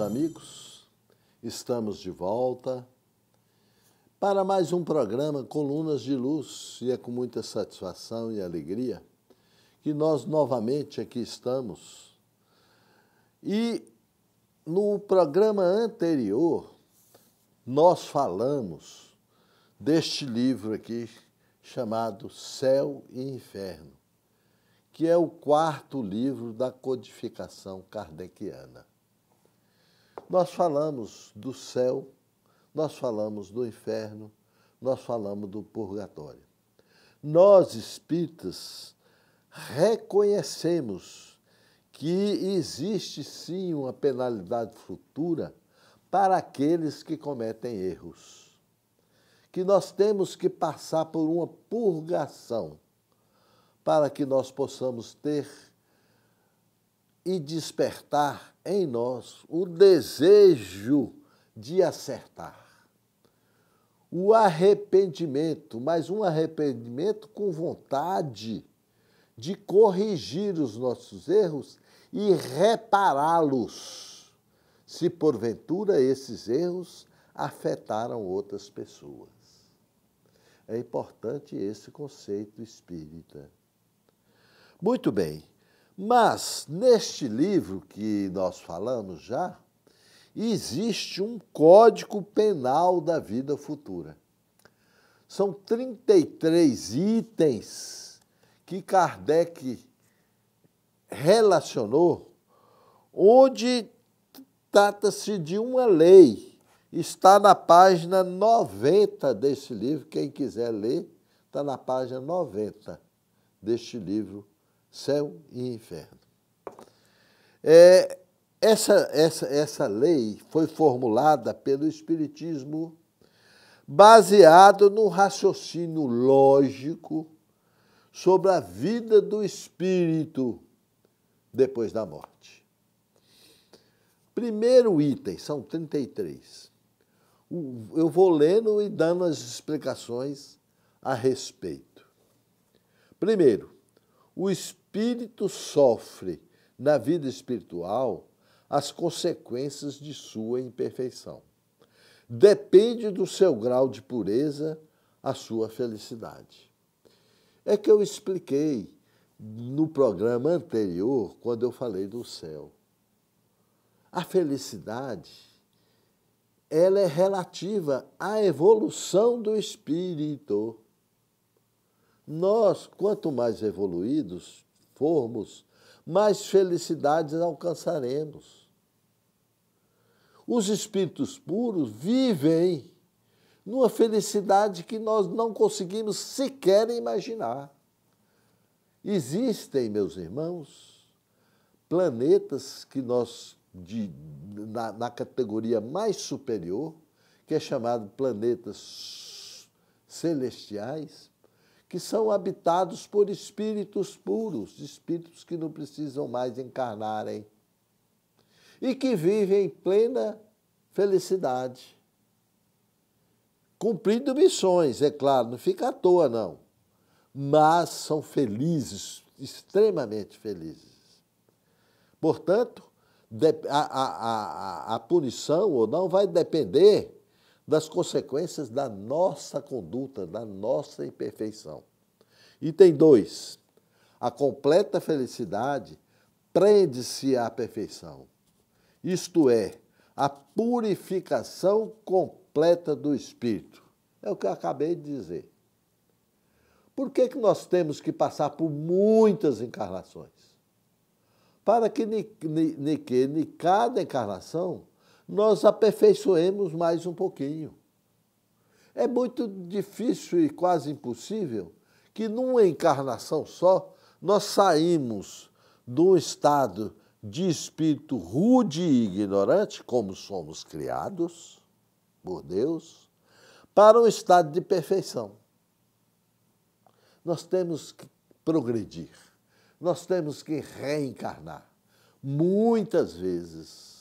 amigos, estamos de volta para mais um programa Colunas de Luz e é com muita satisfação e alegria que nós novamente aqui estamos. E no programa anterior nós falamos deste livro aqui chamado Céu e Inferno, que é o quarto livro da codificação kardeciana. Nós falamos do céu, nós falamos do inferno, nós falamos do purgatório. Nós espíritas reconhecemos que existe sim uma penalidade futura para aqueles que cometem erros. Que nós temos que passar por uma purgação para que nós possamos ter e despertar em nós o desejo de acertar. O arrependimento, mas um arrependimento com vontade de corrigir os nossos erros e repará-los, se porventura esses erros afetaram outras pessoas. É importante esse conceito espírita. Muito bem. Mas neste livro que nós falamos já, existe um código penal da vida futura. São 33 itens que Kardec relacionou, onde trata-se de uma lei. Está na página 90 deste livro. Quem quiser ler, está na página 90 deste livro céu e inferno. É, essa, essa, essa lei foi formulada pelo Espiritismo baseado no raciocínio lógico sobre a vida do espírito depois da morte. Primeiro item, são 33. Eu vou lendo e dando as explicações a respeito. Primeiro, o espírito espírito sofre na vida espiritual as consequências de sua imperfeição. Depende do seu grau de pureza a sua felicidade. É que eu expliquei no programa anterior, quando eu falei do céu. A felicidade ela é relativa à evolução do espírito. Nós, quanto mais evoluídos, formos, mais felicidades alcançaremos. Os espíritos puros vivem numa felicidade que nós não conseguimos sequer imaginar. Existem, meus irmãos, planetas que nós, de, na, na categoria mais superior, que é chamado planetas celestiais, que são habitados por espíritos puros, espíritos que não precisam mais encarnarem e que vivem em plena felicidade, cumprindo missões, é claro, não fica à toa não, mas são felizes, extremamente felizes. Portanto, a, a, a, a punição ou não vai depender das consequências da nossa conduta, da nossa imperfeição. Item 2. A completa felicidade prende-se à perfeição, isto é, a purificação completa do espírito. É o que eu acabei de dizer. Por que, que nós temos que passar por muitas encarnações? Para que, ni, ni, ni, que, ni cada encarnação nós aperfeiçoemos mais um pouquinho. É muito difícil e quase impossível que numa encarnação só nós saímos de um estado de espírito rude e ignorante, como somos criados por Deus, para um estado de perfeição. Nós temos que progredir, nós temos que reencarnar. Muitas vezes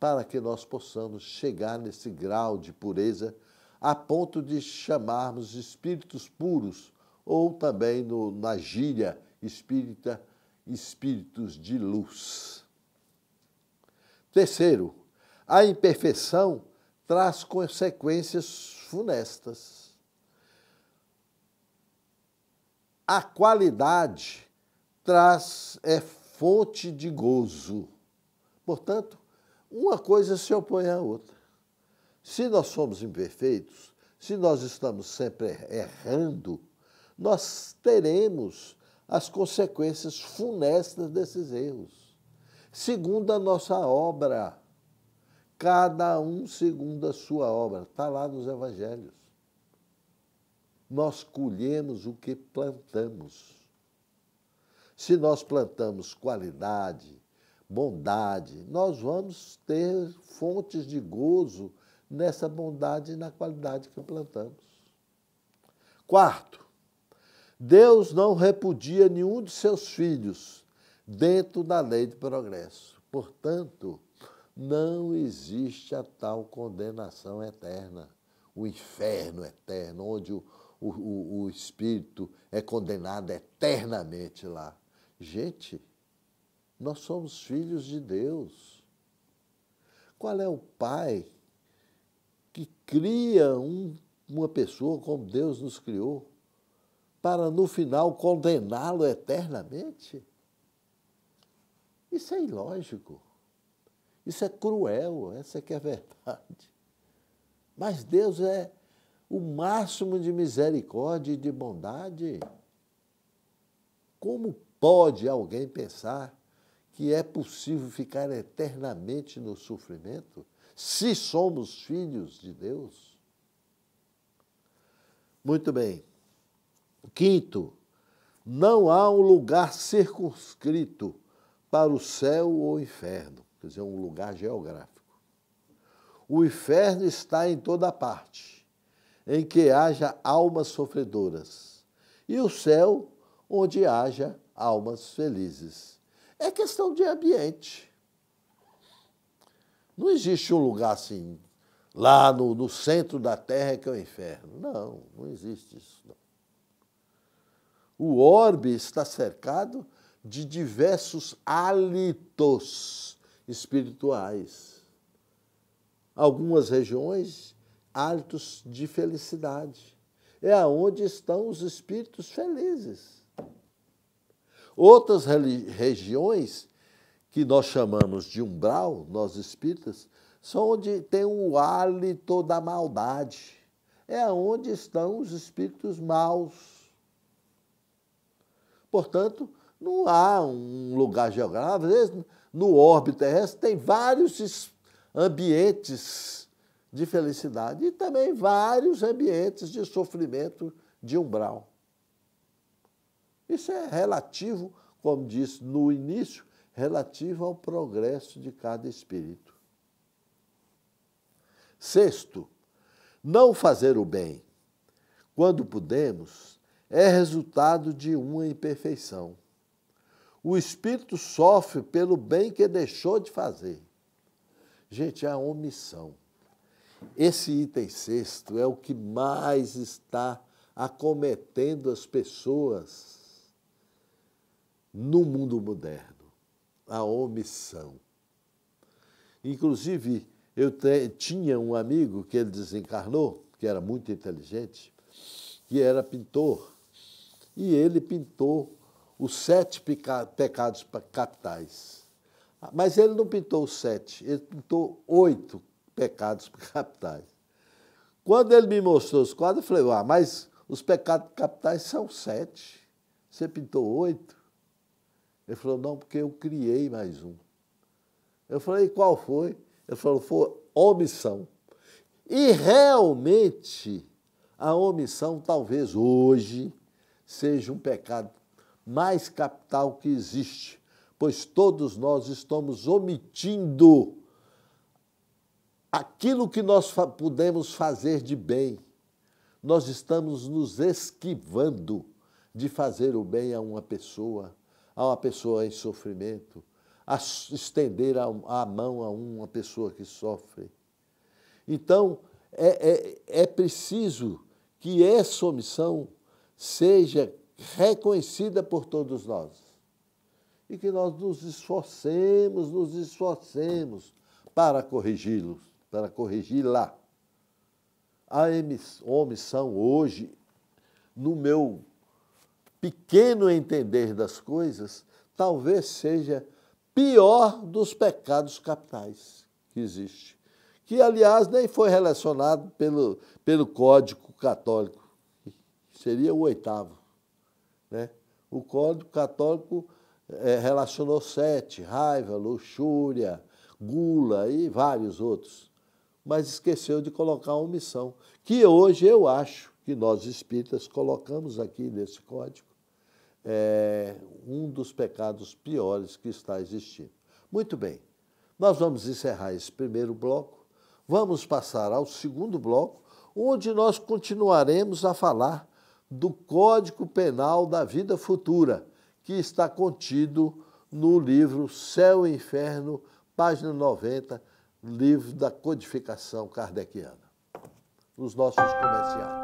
para que nós possamos chegar nesse grau de pureza a ponto de chamarmos espíritos puros, ou também no, na gíria espírita, espíritos de luz. Terceiro, a imperfeição traz consequências funestas. A qualidade traz é fonte de gozo. Portanto, uma coisa se opõe à outra. Se nós somos imperfeitos, se nós estamos sempre errando, nós teremos as consequências funestas desses erros. Segundo a nossa obra, cada um segundo a sua obra, está lá nos evangelhos. Nós colhemos o que plantamos. Se nós plantamos qualidade, bondade, nós vamos ter fontes de gozo nessa bondade e na qualidade que plantamos. Quarto, Deus não repudia nenhum de seus filhos dentro da lei de progresso. Portanto, não existe a tal condenação eterna, o inferno eterno, onde o, o, o espírito é condenado eternamente lá. Gente, nós somos filhos de Deus. Qual é o pai que cria um, uma pessoa como Deus nos criou para no final condená-lo eternamente? Isso é ilógico. Isso é cruel, essa é que é a verdade. Mas Deus é o máximo de misericórdia e de bondade. Como pode alguém pensar que é possível ficar eternamente no sofrimento se somos filhos de Deus? Muito bem. Quinto, não há um lugar circunscrito para o céu ou inferno, quer dizer, um lugar geográfico. O inferno está em toda parte, em que haja almas sofredoras, e o céu, onde haja almas felizes. É questão de ambiente. Não existe um lugar assim, lá no, no centro da Terra que é o inferno. Não, não existe isso. Não. O orbe está cercado de diversos hálitos espirituais. Algumas regiões, hálitos de felicidade. É aonde estão os espíritos felizes. Outras regiões que nós chamamos de umbral, nós espíritas, são onde tem o hálito da maldade. É onde estão os espíritos maus. Portanto, não há um lugar geográfico. Às vezes, no órbito terrestre, tem vários ambientes de felicidade e também vários ambientes de sofrimento de umbral. Isso é relativo, como disse no início, relativo ao progresso de cada espírito. Sexto, não fazer o bem, quando podemos, é resultado de uma imperfeição. O espírito sofre pelo bem que deixou de fazer. Gente, é a omissão. Esse item sexto é o que mais está acometendo as pessoas no mundo moderno, a omissão. Inclusive, eu te, tinha um amigo que ele desencarnou, que era muito inteligente, que era pintor, e ele pintou os sete pecados capitais. Mas ele não pintou os sete, ele pintou oito pecados capitais. Quando ele me mostrou os quadros, eu falei, ah, mas os pecados capitais são sete. Você pintou oito. Ele falou, não, porque eu criei mais um. Eu falei, qual foi? Ele falou, foi omissão. E realmente, a omissão talvez hoje seja um pecado mais capital que existe, pois todos nós estamos omitindo aquilo que nós podemos fazer de bem. Nós estamos nos esquivando de fazer o bem a uma pessoa, a uma pessoa em sofrimento, a estender a, a mão a uma pessoa que sofre. Então, é, é, é preciso que essa omissão seja reconhecida por todos nós. E que nós nos esforcemos, nos esforcemos para corrigi-los, para corrigi-la. A omissão hoje, no meu pequeno entender das coisas, talvez seja pior dos pecados capitais que existe. Que, aliás, nem foi relacionado pelo, pelo Código Católico, seria o oitavo. Né? O Código Católico é, relacionou sete: raiva, luxúria, gula e vários outros. Mas esqueceu de colocar a omissão, que hoje eu acho que nós espíritas colocamos aqui nesse código é um dos pecados piores que está existindo. Muito bem, nós vamos encerrar esse primeiro bloco, vamos passar ao segundo bloco, onde nós continuaremos a falar do Código Penal da Vida Futura, que está contido no livro Céu e Inferno, página 90, livro da codificação kardeciana. Os nossos comerciais.